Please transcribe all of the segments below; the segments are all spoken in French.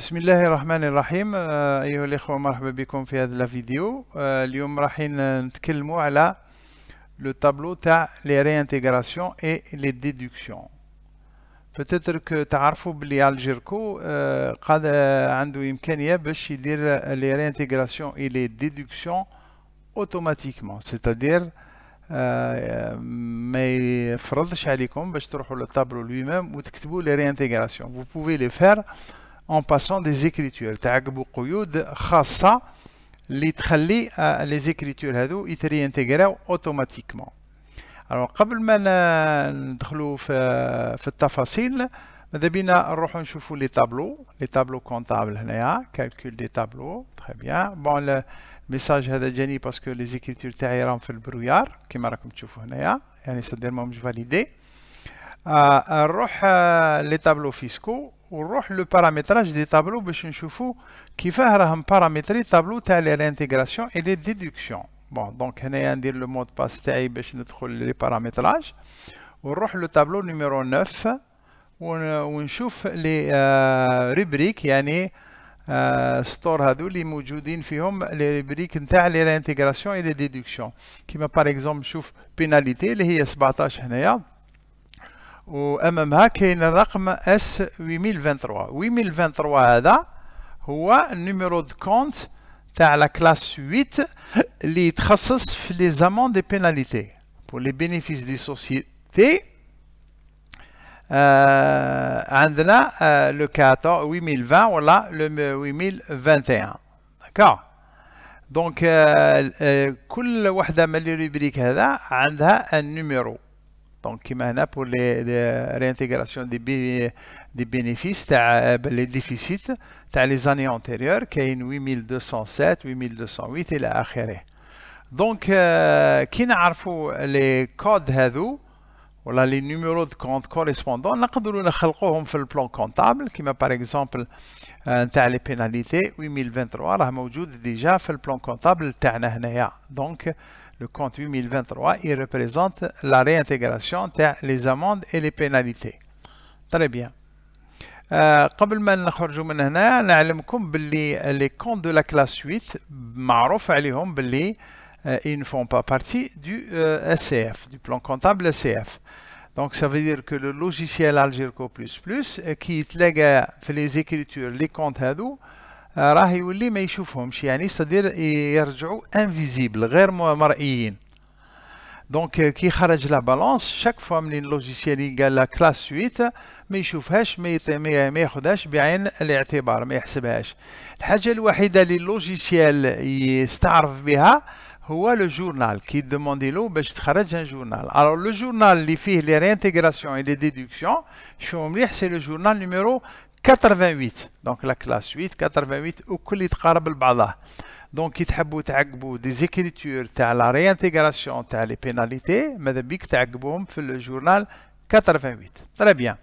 bismillahirrahmanirrahim euh, euh, euh, le tableau تاع les réintégrations et les déductions peut-être que les réintégrations et les déductions automatiquement c'est-à-dire lui-même les réintégrations vous pouvez les faire en passant des écritures. C'est ce euh, les écritures sont réintégrées automatiquement. Alors, avant de passer aux détails, nous allons les tableaux. Les tableaux comptables, calcul des tableaux. Très bien. Bon, le message est bien, parce que les écritures sont en brouillard, comme vous le brouillard ici. C'est validé. On va les tableaux fiscaux. On va voir le paramétrage des tableaux qui fait que nous avons paramétré les tableaux telles l'intégration et les déductions. Bon, donc, on va le mot de passe pour les paramétrages. On va le tableau numéro 9 où on voit les rubriques. Il y a store est en les rubriques telles l'intégration et les déductions. Par exemple, on va voir les pénalités qui sont les وامامها كاين الرقم اس 8023 8023 هذا هو النيميرو دو كونت تاع لا كلاس 8 اللي يتخصص في لي زامون دي بيناليتي بور لي بينيفيس دي سوسيتي آه عندنا آه لو 14 8020 ولا لو 8021 داكور دونك آه آه كل وحده من لي روبريك هذا عندها النيميرو Donc, maintenant, pour les réintégration des bénéfices, euh, les déficits, les années antérieures, qui est a 8207, 8208, et a accès. Donc, euh, qui a les codes, les numéros de compte correspondants, nous fait le plan comptable, qui m'a par exemple euh, les pénalités, 8023, qui a déjà fait le plan comptable. Donc, le compte 8023, il représente la réintégration les amendes et les pénalités. Très bien. Euh, nous allons les comptes de la classe 8 euh, ils ne font pas partie du euh, du plan comptable SCF. Donc ça veut dire que le logiciel Algirco++ euh, qui fait les écritures, les comptes راه يولي ما يشوفهمش يعني صدير يرجعوا انفيزيبل غير مرئيين دونك كي خرج لا بالونس شاك فوا من لوجيسيال قال لا كلاس سويت ما يشوفهاش ما ياخذهاش بعين الاعتبار ما يحسبهاش الحاجه الوحيده اللي اللوجيسيال يستعرف بها هو لو جورنال كي دوموندي له باش تخرج ان جورنال الو لو جورنال اللي فيه لي رينتيغراسيون اي لي ديدكسيون شو مليح سي لو جورنال نيميرو 88, donc la classe 8, 88 ou collite carab le Donc il des écritures, à la réintégration, les pénalités. Mais debite taqaboum fil le journal 88. Très bien.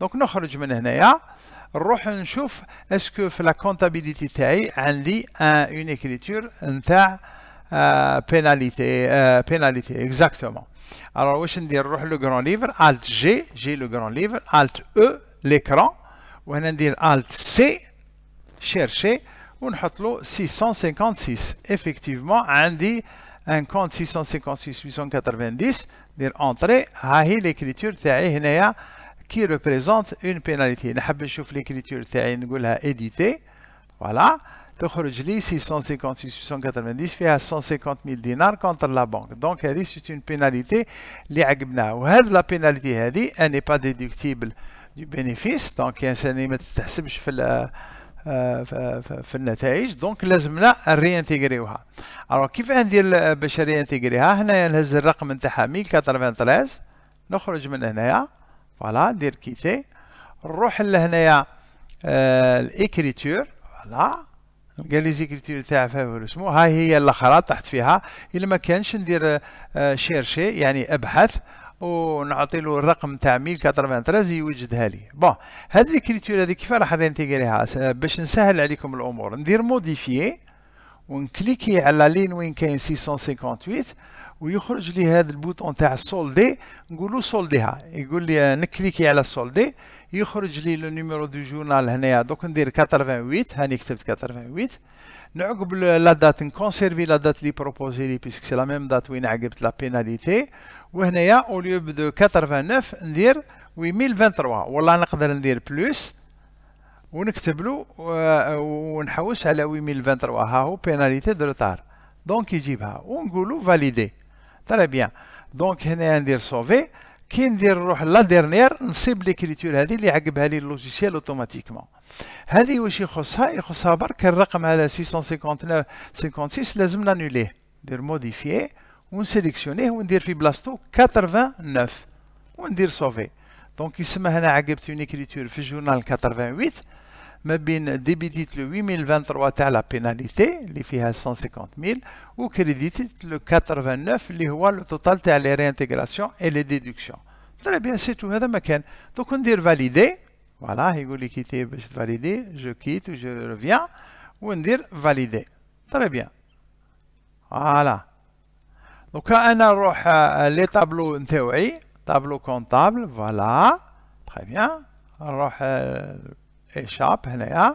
Donc nous sortons dehneya, voir est-ce que la comptabilité est dit une écriture, une euh, pénalité, euh, pénalité. Exactement. Alors prochaine, le grand livre Alt G, le grand livre, Alt E l'écran. وهنا ندير Alt C chercher ونحط له 656 effectivement dit un compte 656 890 ندير Entrée ها هي l'écriture qui représente une pénalité نحب نشوف l'écriture تاعي نقولها éditer voilà تخرج لي 656 890 fait 150 000 dinars contre la banque. Donc, c'est une pénalité pénalité اللي عقبناها وهذه لا pénalité هذه n'est pas déductible. دو بينيفيس دونك يعني ما تتحسبش في في النتائج دونك لازمنا ريانتيغريوها الوغ كيف ندير باش نريانتيغريها هنايا نهز الرقم نتاعها 1093 نخرج من هنايا فوالا ندير كيتي نروح لهنايا الاكريتور فوالا نلقى لي زيكريتور تاع اسمو هاي هي الاخرى طحت فيها الا ما كانش ندير شيرشي يعني ابحث ونعطي له الرقم تاع 1093 يوجدها لي بون هذه الكريتور هذه كيف راح ننتيغريها باش نسهل عليكم الامور ندير موديفيي ونكليكي على لين وين كاين 658 ويخرج لي هذا البوطون تاع سولدي نقولوا سولديها يقول لي نكليكي على سولدي يخرج لي لو نيميرو دو جورنال هنايا دوك ندير 88 هاني كتبت 88 نعقب لا دات نكونسيرفي لا دات لي بروبوزي لي بيسك سي لا ميم دات وين عقبت لا بيناليتي وهنايا او ليو دو 89 ندير 8023 ولا نقدر ندير بلوس ونكتب له ونحوس على 8023 ها هو بيناليتي دو روتار دونك يجيبها ونقولوا فاليدي تري بيان دونك هنا ندير سوفي كي ندير نروح لا ديرنيير نصيب ليكريتور هذه اللي عقبها لي اللوجيسيال اوتوماتيكمون هذه واش يخصها يخصها برك الرقم هذا 659 56 لازم نانوليه ندير موديفيي ونسيليكسيونيه وندير في بلاصتو 89 وندير سوفي دونك يسمى هنا عقبت اون في جورنال 88 mais bien le 8023, à la pénalité, l'IFIA 150 000, ou que le 89, le total, tu les réintégrations et les déductions. Très bien, c'est tout. Donc on dire valider, voilà, il validé je valider, je quitte, je reviens, on dire valider. Très bien. Voilà. Donc on a euh, les tableaux en théorie, tableau comptable, voilà, très bien. Euh, ايشاب هنايا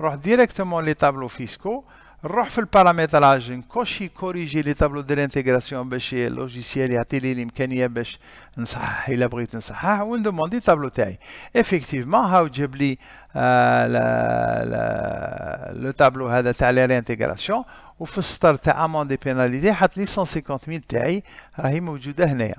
نروح ديريكتومون لي تابلو فيسكو نروح في البارامتراج نكوشي كوريجي لي تابلو ديال الانتيغراسيون باش اللوجيسيال يعطي لي الامكانيه باش نصحح الا بغيت نصحح وندوموندي طابلو تاعي افيكتيفمون هاو جاب لي لو تابلو هذا تاع لي ريانتيغراسيون وفي السطر تاع امون دي بيناليتي حط لي 150000 تاعي راهي موجوده هنايا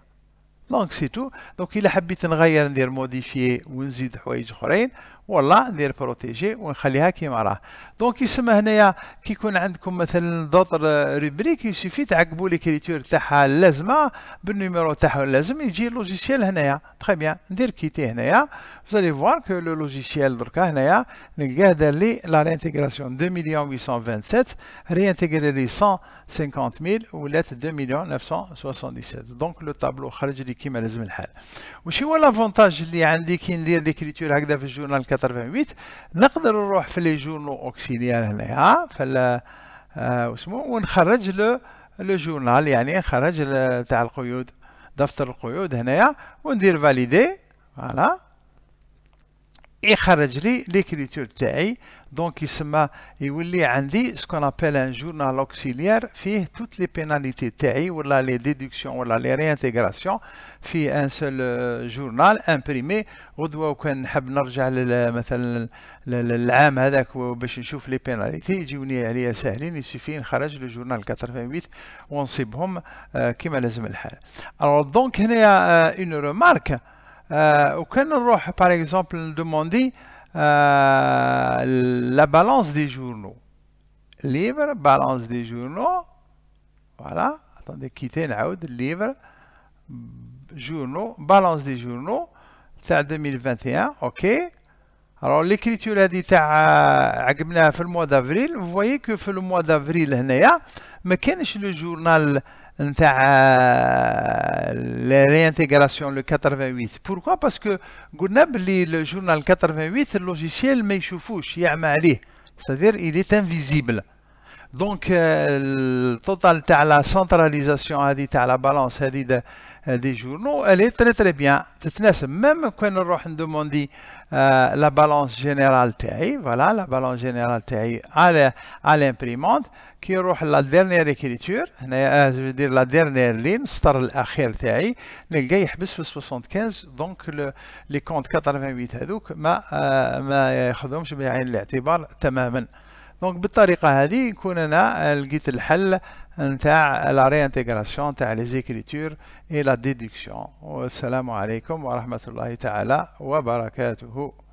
دونك سي تو دونك الا حبيت نغير ندير موديفيي ونزيد حوايج اخرين ولا ندير بروتيجي ونخليها كيما راه دونك يسمى هنايا كي يكون عندكم مثلا دوطر روبريك يسيفي تعقبوا ليكريتور تاعها اللازمه بالنيميرو تاعها اللازم يجي اللوجيسيال هنايا تخي بيان ندير كيتي هنايا فزالي فوار كو لو لوجيسيال دركا هنايا نلقاه دار لي لا ريانتيغراسيون 2 مليون 827 ريانتيغري لي 150000 ولات 2 مليون 977 دونك لو طابلو خرج لي كيما لازم الحال وش هو لافونتاج اللي عندي كي ندير ليكريتور هكذا في الجورنال 88 نقدر نروح في لي جورنو اوكسيليار هنايا فلا آه وسمو ونخرج لو لو جورنال يعني نخرج تاع القيود دفتر القيود هنايا وندير فاليدي فوالا يخرج لي ليكريتور تاعي Donc il se m'a et il y a ce qu'on appelle un journal auxiliaire fait toutes les pénalités TI ou les déductions ou les réintégrations fait un seul euh, journal imprimé ou doit qu'on a besoin de مثلا العام هذاك باش نشوف لي بيناليتي يجوني عليا ساهلين يسوفي نخرج لو جورنال 88 ونصيبهم كما لازم الحال alors donc هنا euh, une remarque وكان euh, نروح par exemple demander euh, la balance des journaux. Livre, balance des journaux. Voilà. Attendez, quitter l'oud, livre, journaux, balance des journaux. تاع 2021 OK. Alors l'écriture dit تاع عقبناها le mois d'avril. vous voyez que في le mois d'avril هنايا ما كانش le journal les la réintégration, le 88 pourquoi parce que le journal 88 le logiciel maychoufouch ya dire il est invisible donc euh, le total la centralisation dit la balance a euh, des journaux, elle est très très bien. Même quand on demande euh, la balance générale voilà, la balance générale à l'imprimante, qui est la dernière écriture, euh, je veux dire la dernière ligne, star تاعي, يحبس 75 donc le, les comptes 88 هذوك ما ما vais الاعتبار دونك بالطريقه هذه يكون انا لقيت الحل نتاع لا ريانتيغراسيون تاع لي زيكريتور اي لا ديدكسيون والسلام عليكم ورحمه الله تعالى وبركاته